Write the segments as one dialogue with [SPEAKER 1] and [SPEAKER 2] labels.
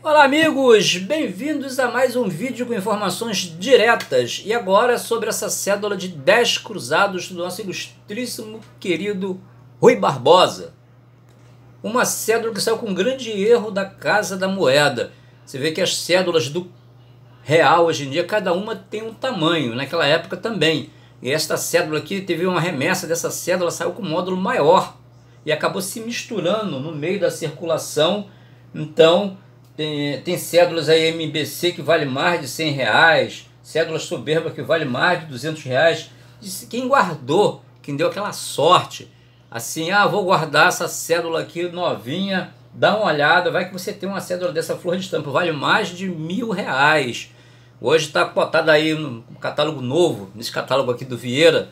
[SPEAKER 1] Olá amigos, bem-vindos a mais um vídeo com informações diretas e agora sobre essa cédula de 10 cruzados do nosso ilustríssimo querido Rui Barbosa. Uma cédula que saiu com um grande erro da Casa da Moeda. Você vê que as cédulas do real hoje em dia, cada uma tem um tamanho, naquela época também. E esta cédula aqui teve uma remessa dessa cédula, saiu com um módulo maior e acabou se misturando no meio da circulação. Então, tem, tem cédulas aí MBC que vale mais de 100 reais, cédulas soberba que vale mais de 200 reais. Quem guardou, quem deu aquela sorte, assim, ah, vou guardar essa cédula aqui novinha, dá uma olhada, vai que você tem uma cédula dessa flor de estampa, vale mais de mil reais. Hoje está cotada aí no catálogo novo, nesse catálogo aqui do Vieira,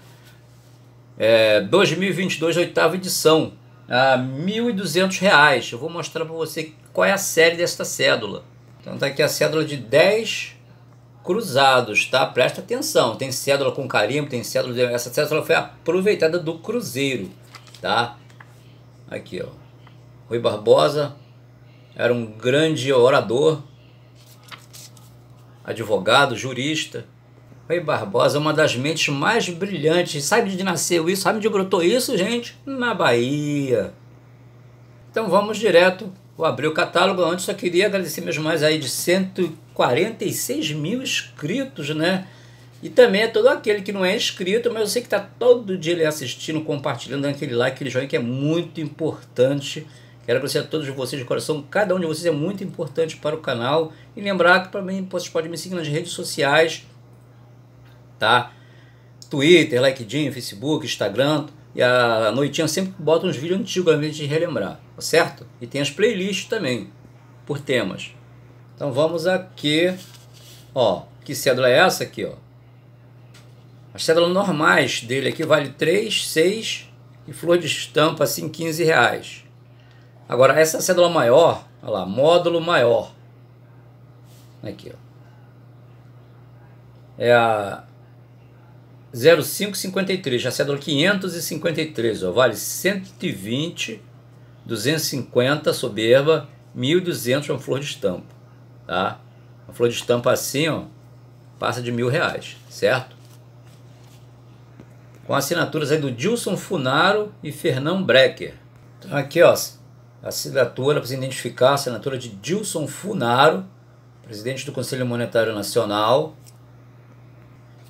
[SPEAKER 1] é, 2022, oitava edição, a R$ reais. Eu vou mostrar para você qual é a série desta cédula. Então está aqui a cédula de 10 cruzados, tá? Presta atenção, tem cédula com carimbo, tem cédula... De... Essa cédula foi aproveitada do cruzeiro, tá? Aqui, ó. Rui Barbosa era um grande orador, advogado, jurista. Rui Barbosa é uma das mentes mais brilhantes. Sabe de nasceu isso? Sabe de brotou isso, gente? Na Bahia. Então vamos direto Vou abrir o catálogo. Antes só queria agradecer meus mais aí de 146 mil inscritos, né? E também a é todo aquele que não é inscrito, mas eu sei que está todo dia ele assistindo, compartilhando, dando aquele like, aquele joinha que é muito importante. Quero agradecer a todos vocês de coração, cada um de vocês é muito importante para o canal. E lembrar que para mim vocês podem me seguir nas redes sociais, tá? Twitter, LinkedIn, Facebook, Instagram, e a noitinha sempre bota uns vídeos antigos a gente relembrar, certo? E tem as playlists também, por temas. Então vamos aqui, ó, que cédula é essa aqui, ó? As cédulas normais dele aqui vale 3, 6 e flor de estampa assim 15 reais. Agora essa cédula maior, olha lá, módulo maior. Aqui, ó. É a 0553, já cédula 553, ó, vale 120, 250 soberba, 1.200 uma flor de estampa, tá? Uma flor de estampa assim, ó, passa de mil reais, certo? Com assinaturas aí do Dilson Funaro e Fernão Brecker. Então aqui, ó, assinatura para você identificar, assinatura de Dilson Funaro, presidente do Conselho Monetário Nacional,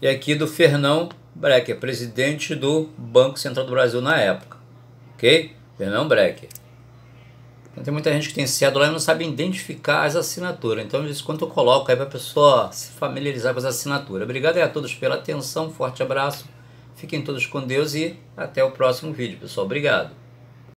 [SPEAKER 1] e aqui do Fernão Brecker, presidente do Banco Central do Brasil na época. Ok? Fernão Brecker. Então, tem muita gente que tem cédula e não sabe identificar as assinaturas. Então, isso quanto eu coloco aí para a pessoa se familiarizar com as assinaturas. Obrigado a todos pela atenção, forte abraço, fiquem todos com Deus e até o próximo vídeo, pessoal. Obrigado.